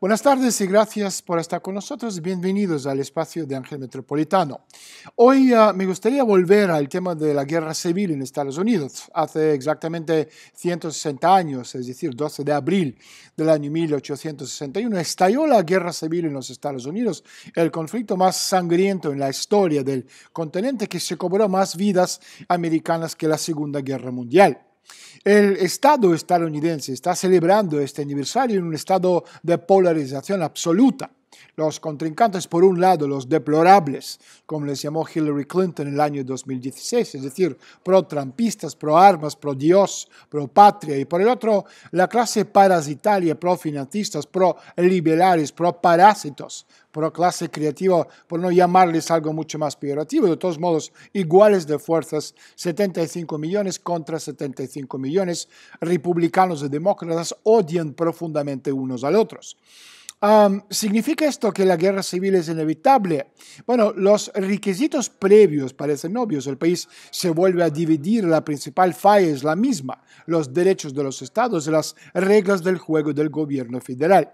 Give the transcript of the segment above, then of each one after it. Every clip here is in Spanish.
Buenas tardes y gracias por estar con nosotros. Bienvenidos al espacio de Ángel Metropolitano. Hoy ah, me gustaría volver al tema de la guerra civil en Estados Unidos. Hace exactamente 160 años, es decir, 12 de abril del año 1861, estalló la guerra civil en los Estados Unidos, el conflicto más sangriento en la historia del continente que se cobró más vidas americanas que la Segunda Guerra Mundial. El Estado estadounidense está celebrando este aniversario en un estado de polarización absoluta los contrincantes, por un lado, los deplorables, como les llamó Hillary Clinton en el año 2016, es decir, pro-trampistas, pro-armas, pro-Dios, pro-patria, y por el otro, la clase parasitaria, pro financistas pro-liberales, pro-parásitos, pro-clase creativa, por no llamarles algo mucho más peyorativo, de todos modos, iguales de fuerzas, 75 millones contra 75 millones, republicanos y demócratas odian profundamente unos al otros. ¿Significa esto que la guerra civil es inevitable? Bueno, los requisitos previos parecen obvios. El país se vuelve a dividir, la principal falla es la misma, los derechos de los estados y las reglas del juego del gobierno federal.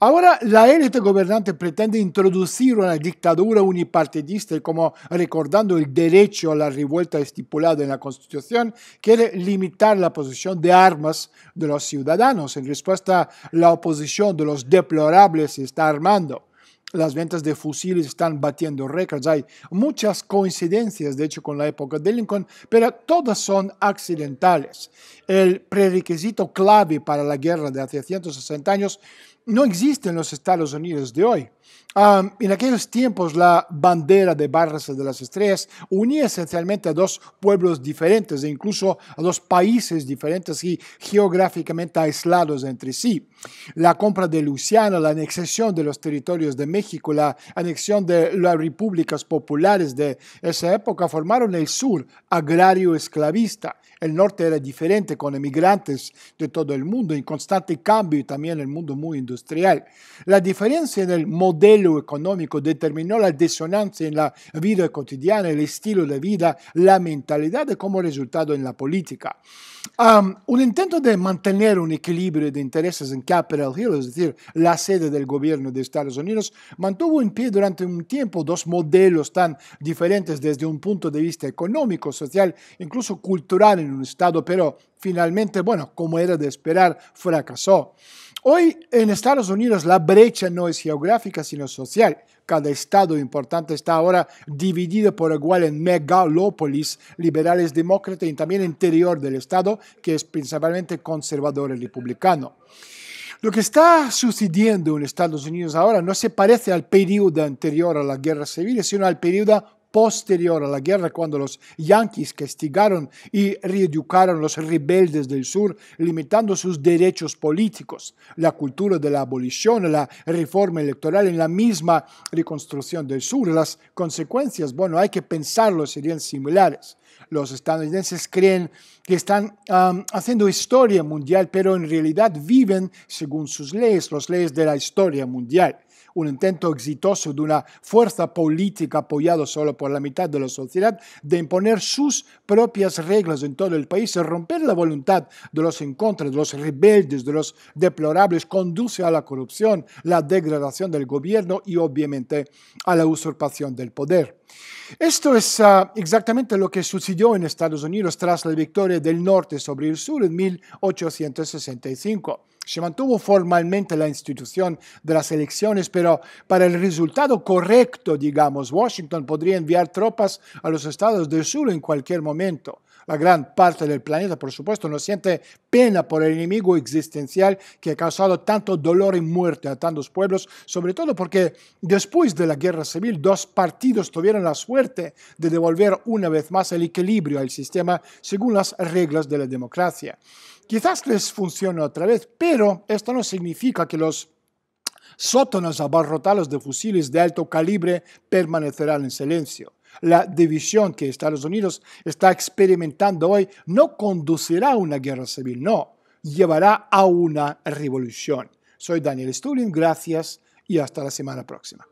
Ahora, la élite gobernante pretende introducir una dictadura unipartidista como recordando el derecho a la revuelta estipulada en la Constitución, quiere limitar la posición de armas de los ciudadanos. En respuesta, la oposición de los deplorables se está armando. Las ventas de fusiles están batiendo récords. Hay muchas coincidencias, de hecho, con la época de Lincoln, pero todas son accidentales. El prerequisito clave para la guerra de hace 160 años no existe en los Estados Unidos de hoy en aquellos tiempos la bandera de Barras de las Estrellas unía esencialmente a dos pueblos diferentes e incluso a dos países diferentes y geográficamente aislados entre sí. La compra de luciana la anexión de los territorios de México, la anexión de las repúblicas populares de esa época formaron el sur agrario esclavista. El norte era diferente con emigrantes de todo el mundo en constante cambio y también el mundo muy industrial. La diferencia en el modelo modelo económico determinó la disonancia en la vida cotidiana, el estilo de vida, la mentalidad e como resultado en la política. Um, un intento de mantener un equilibrio de intereses en Capitol Hill, es decir, la sede del gobierno de Estados Unidos, mantuvo en pie durante un tiempo dos modelos tan diferentes desde un punto de vista económico, social, incluso cultural en un estado, pero finalmente, bueno, como era de esperar, fracasó. Hoy en Estados Unidos la brecha no es geográfica sino social. Cada estado importante está ahora dividido por igual en megalópolis liberales demócratas y también interior del estado que es principalmente conservador y republicano. Lo que está sucediendo en Estados Unidos ahora no se parece al periodo anterior a la guerra civil, sino al periodo posterior a la guerra, cuando los yanquis castigaron y reeducaron a los rebeldes del sur, limitando sus derechos políticos, la cultura de la abolición, la reforma electoral en la misma reconstrucción del sur, las consecuencias, bueno, hay que pensarlo, serían similares. Los estadounidenses creen que están haciendo historia mundial, pero en realidad viven según sus leyes, las leyes de la historia mundial un intento exitoso de una fuerza política apoyado solo por la mitad de la sociedad de imponer sus propias reglas en todo el país romper la voluntad de los en contra, de los rebeldes, de los deplorables, conduce a la corrupción, la degradación del gobierno y obviamente a la usurpación del poder. Esto es ah, exactamente lo que sucedió en Estados Unidos tras la victoria del norte sobre el sur en 1865. Se mantuvo formalmente la institución de las elecciones, pero para el resultado correcto, digamos, Washington podría enviar tropas a los estados del sur en cualquier momento. La gran parte del planeta, por supuesto, no siente pena por el enemigo existencial que ha causado tanto dolor y muerte a tantos pueblos, sobre todo porque después de la guerra civil dos partidos tuvieron la suerte de devolver una vez más el equilibrio al sistema según las reglas de la democracia. Quizás les funcione otra vez, pero esto no significa que los sótanos abarrotados de fusiles de alto calibre permanecerán en silencio la división que Estados Unidos está experimentando hoy no conducirá a una guerra civil, no, llevará a una revolución. Soy Daniel Stulin, gracias y hasta la semana próxima.